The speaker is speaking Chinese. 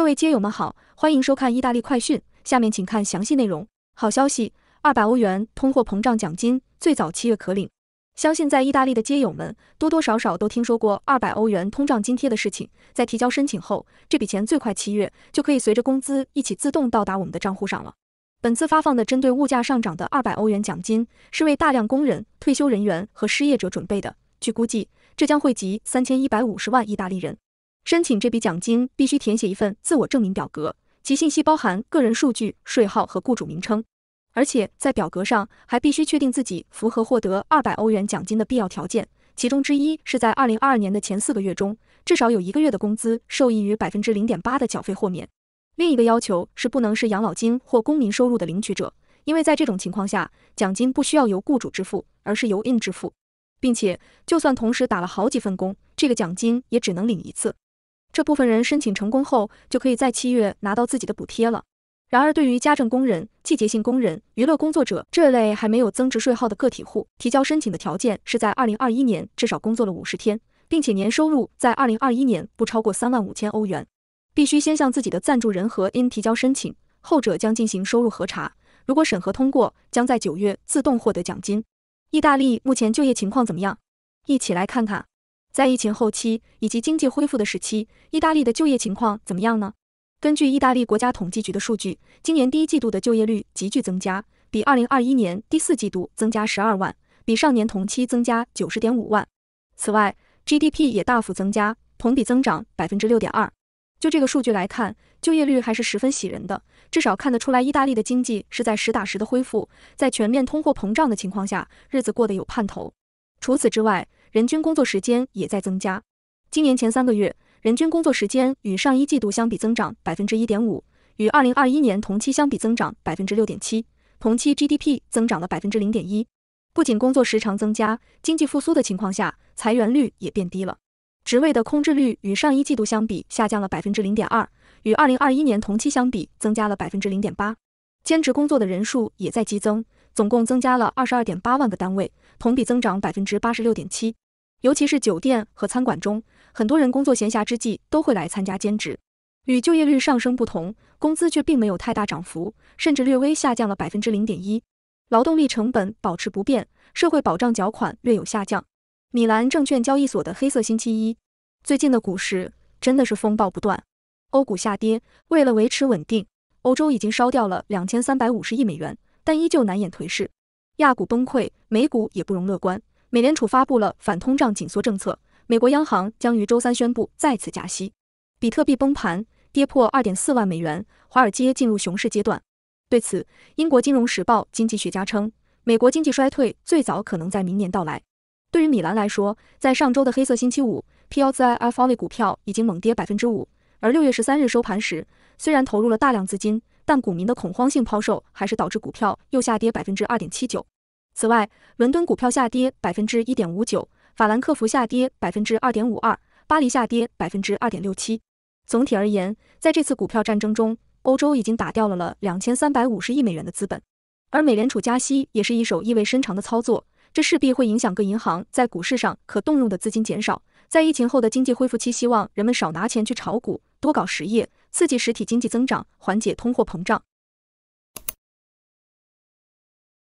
各位街友们好，欢迎收看意大利快讯，下面请看详细内容。好消息，二百欧元通货膨胀奖金最早七月可领。相信在意大利的街友们多多少少都听说过二百欧元通胀津贴的事情，在提交申请后，这笔钱最快七月就可以随着工资一起自动到达我们的账户上了。本次发放的针对物价上涨的二百欧元奖金是为大量工人、退休人员和失业者准备的，据估计，这将惠及三千一百五十万意大利人。申请这笔奖金必须填写一份自我证明表格，其信息包含个人数据、税号和雇主名称。而且在表格上还必须确定自己符合获得二百欧元奖金的必要条件，其中之一是在二零二二年的前四个月中至少有一个月的工资受益于百分之零点八的缴费豁免。另一个要求是不能是养老金或公民收入的领取者，因为在这种情况下，奖金不需要由雇主支付，而是由 In 支付。并且就算同时打了好几份工，这个奖金也只能领一次。这部分人申请成功后，就可以在七月拿到自己的补贴了。然而，对于家政工人、季节性工人、娱乐工作者这类还没有增值税号的个体户，提交申请的条件是在二零二一年至少工作了五十天，并且年收入在二零二一年不超过三万五千欧元。必须先向自己的赞助人和 In 提交申请，后者将进行收入核查。如果审核通过，将在九月自动获得奖金。意大利目前就业情况怎么样？一起来看看。在疫情后期以及经济恢复的时期，意大利的就业情况怎么样呢？根据意大利国家统计局的数据，今年第一季度的就业率急剧增加，比二零二一年第四季度增加十二万，比上年同期增加九十点五万。此外，GDP 也大幅增加，同比增长百分之六点二。就这个数据来看，就业率还是十分喜人的，至少看得出来意大利的经济是在实打实的恢复。在全面通货膨胀的情况下，日子过得有盼头。除此之外，人均工作时间也在增加。今年前三个月，人均工作时间与上一季度相比增长百分之一点五，与二零二一年同期相比增长百分之六点七。同期 GDP 增长了百分之零点一。不仅工作时长增加，经济复苏的情况下，裁员率也变低了。职位的空置率与上一季度相比下降了百分之零点二，与二零二一年同期相比增加了百分之零点八。兼职工作的人数也在激增。总共增加了二十二点八万个单位，同比增长百分之八十六点七。尤其是酒店和餐馆中，很多人工作闲暇之际都会来参加兼职。与就业率上升不同，工资却并没有太大涨幅，甚至略微下降了百分之零点一。劳动力成本保持不变，社会保障缴款略有下降。米兰证券交易所的黑色星期一，最近的股市真的是风暴不断，欧股下跌。为了维持稳定，欧洲已经烧掉了两千三百五十亿美元。但依旧难掩颓势，亚股崩溃，美股也不容乐观。美联储发布了反通胀紧缩政策，美国央行将于周三宣布再次加息。比特币崩盘，跌破二点四万美元，华尔街进入熊市阶段。对此，英国金融时报经济学家称，美国经济衰退最早可能在明年到来。对于米兰来说，在上周的黑色星期五，PLZI Folly 股票已经猛跌百分之五，而六月十三日收盘时，虽然投入了大量资金。但股民的恐慌性抛售还是导致股票又下跌百分之二点七九。此外，伦敦股票下跌百分之一点五九，法兰克福下跌百分之二点五二，巴黎下跌百分之二点六七。总体而言，在这次股票战争中，欧洲已经打掉了了两千三百五十亿美元的资本。而美联储加息也是一手意味深长的操作，这势必会影响各银行在股市上可动用的资金减少。在疫情后的经济恢复期，希望人们少拿钱去炒股。多搞实业，刺激实体经济增长，缓解通货膨胀。